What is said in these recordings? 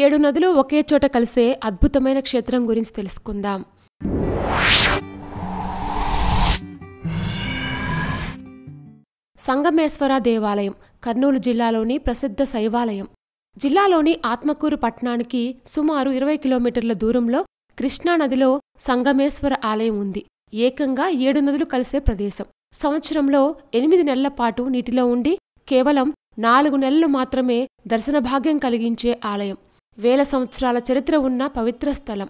ఏడు నదులు ఒకే చోట కలిసే అద్భుతమైన క్షేత్రం గురించి తెలుసుకుందాం సంగమేశ్వర దేవాలయం కర్నూలు జిల్లాలోని ప్రసిద్ధ శైవాలయం జిల్లాలోని ఆత్మకూరు పట్టణానికి సుమారు ఇరవై కిలోమీటర్ల దూరంలో కృష్ణానదిలో సంగమేశ్వర ఆలయం ఉంది ఏకంగా ఏడు నదులు కలిసే ప్రదేశం సంవత్సరంలో ఎనిమిది నెలల పాటు నీటిలో ఉండి కేవలం నాలుగు నెలలు మాత్రమే దర్శన భాగ్యం కలిగించే ఆలయం వేల సంవత్సరాల చరిత్ర ఉన్న పవిత్ర స్థలం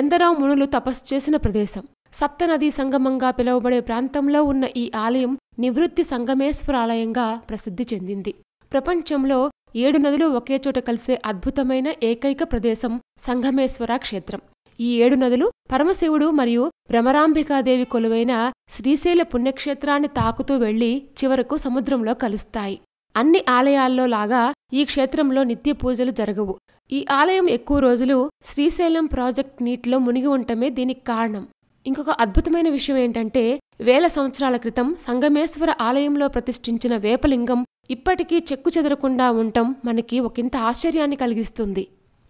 ఎందరో మునులు తపస్సు చేసిన ప్రదేశం సప్తనదీ సంగమంగా పిలువబడే ప్రాంతంలో ఉన్న ఈ ఆలయం నివృత్తి సంగమేశ్వర ఆలయంగా ప్రసిద్ధి చెందింది ప్రపంచంలో ఏడు నదులు ఒకే చోట కలిసే అద్భుతమైన ఏకైక ప్రదేశం సంగమేశ్వర క్షేత్రం ఈ ఏడు నదులు పరమశివుడు మరియు భ్రమరాంబికాదేవి కొలువైన శ్రీశైల పుణ్యక్షేత్రాన్ని తాకుతూ వెళ్లి చివరకు సముద్రంలో కలుస్తాయి అన్ని ఆలయాల్లో లాగా ఈ క్షేత్రంలో నిత్య పూజలు జరగవు ఈ ఆలయం ఎక్కువ రోజులు శ్రీశైలం ప్రాజెక్ట్ నీటిలో మునిగి ఉండటమే దీనికి కారణం ఇంకొక అద్భుతమైన విషయం ఏంటంటే వేల సంవత్సరాల క్రితం సంగమేశ్వర ఆలయంలో ప్రతిష్ఠించిన వేపలింగం ఇప్పటికీ చెక్కు చెదరకుండా ఉండటం మనకి ఒకంత ఆశ్చర్యాన్ని కలిగిస్తుంది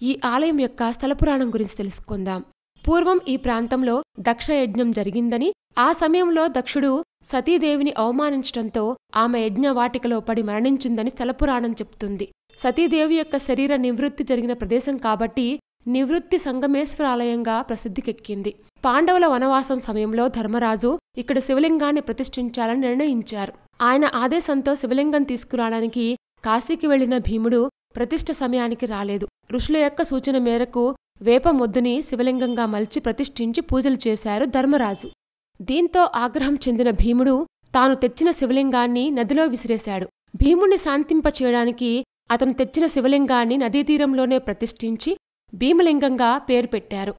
ఈ ఆలయం యొక్క స్థలపురాణం గురించి తెలుసుకుందాం పూర్వం ఈ ప్రాంతంలో దక్ష యజ్ఞం జరిగిందని ఆ సమయంలో దక్షుడు సతీదేవిని అవమానించడంతో ఆమె యజ్ఞవాటికలో పడి మరణించిందని స్థలపురాణం చెప్తుంది సతీదేవి యొక్క శరీర నివృత్తి జరిగిన ప్రదేశం కాబట్టి నివృత్తి సంగమేశ్వర ఆలయంగా ప్రసిద్ధికెక్కింది పాండవుల వనవాసం సమయంలో ధర్మరాజు ఇక్కడ శివలింగాన్ని ప్రతిష్ఠించాలని నిర్ణయించారు ఆయన ఆదేశంతో శివలింగం తీసుకురావడానికి కాశీకి వెళ్లిన భీముడు ప్రతిష్ఠ సమయానికి రాలేదు ఋషుల యొక్క సూచన మేరకు వేప మొద్దుని శివలింగంగా మలిచి ప్రతిష్ఠించి పూజలు చేశారు ధర్మరాజు దీంతో ఆగ్రహం చెందిన భీముడు తాను తెచ్చిన శివలింగాన్ని నదిలో విసిరేశాడు భీముణ్ణి శాంతింపచేయడానికి అతను తెచ్చిన శివలింగాన్ని నదీతీరంలోనే ప్రతిష్ఠించి భీమలింగంగా పేరు పెట్టారు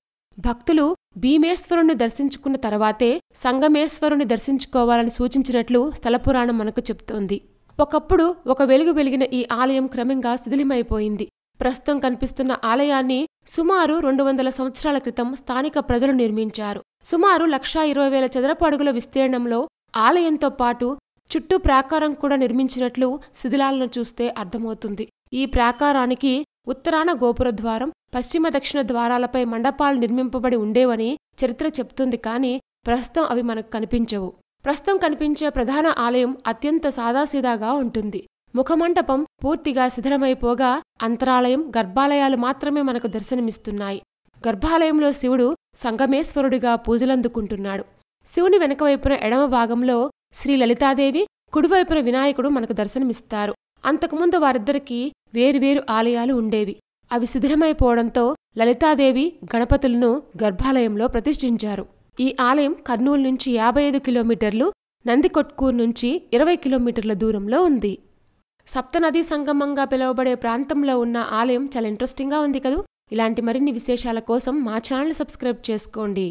భక్తులు భీమేశ్వరుణ్ణి దర్శించుకున్న తర్వాతే సంగమేశ్వరుని దర్శించుకోవాలని సూచించినట్లు స్థలపురాణం మనకు చెబుతోంది ఒకప్పుడు ఒక వెలుగు వెలిగిన ఈ ఆలయం క్రమంగా శిథిలమైపోయింది ప్రస్తుతం కనిపిస్తున్న ఆలయాన్ని సుమారు రెండు వందల సంవత్సరాల క్రితం స్థానిక ప్రజలు నిర్మించారు సుమారు లక్షా ఇరవై వేల చదరపు అడుగుల విస్తీర్ణంలో ఆలయంతో పాటు చుట్టూ ప్రాకారం కూడా నిర్మించినట్లు శిథిలాలను చూస్తే అర్థమవుతుంది ఈ ప్రాకారానికి ఉత్తరాన గోపురద్వారం పశ్చిమ దక్షిణ ద్వారాలపై మండపాలు నిర్మింపబడి ఉండేవని చరిత్ర చెప్తుంది కానీ ప్రస్తుతం అవి మనకు కనిపించవు ప్రస్తుతం కనిపించే ప్రధాన ఆలయం అత్యంత సాదాసీదాగా ఉంటుంది ముఖమంటపం పూర్తిగా శిథిలమైపోగా అంతరాలయం గర్భాలయాలు మాత్రమే మనకు దర్శనమిస్తున్నాయి గర్భాలయంలో శివుడు సంగమేశ్వరుడిగా పూజలందుకుంటున్నాడు శివుని వైపున ఎడమ భాగంలో శ్రీ లలితాదేవి కుడివైపున వినాయకుడు మనకు దర్శనమిస్తారు అంతకుముందు వారిద్దరికీ వేరువేరు ఆలయాలు ఉండేవి అవి శిథిలమైపోవడంతో లలితాదేవి గణపతులను గర్భాలయంలో ప్రతిష్ఠించారు ఈ ఆలయం కర్నూలు నుంచి యాభై ఐదు కిలోమీటర్లు నందికొట్కూరు నుంచి ఇరవై కిలోమీటర్ల దూరంలో ఉంది సప్తనదీ సంగమంగా పిలువబడే ప్రాంతంలో ఉన్న ఆలయం చాలా ఇంట్రెస్టింగ్గా ఉంది కదూ ఇలాంటి మరిన్ని విశేషాల కోసం మా ఛానల్ సబ్స్క్రైబ్ చేసుకోండి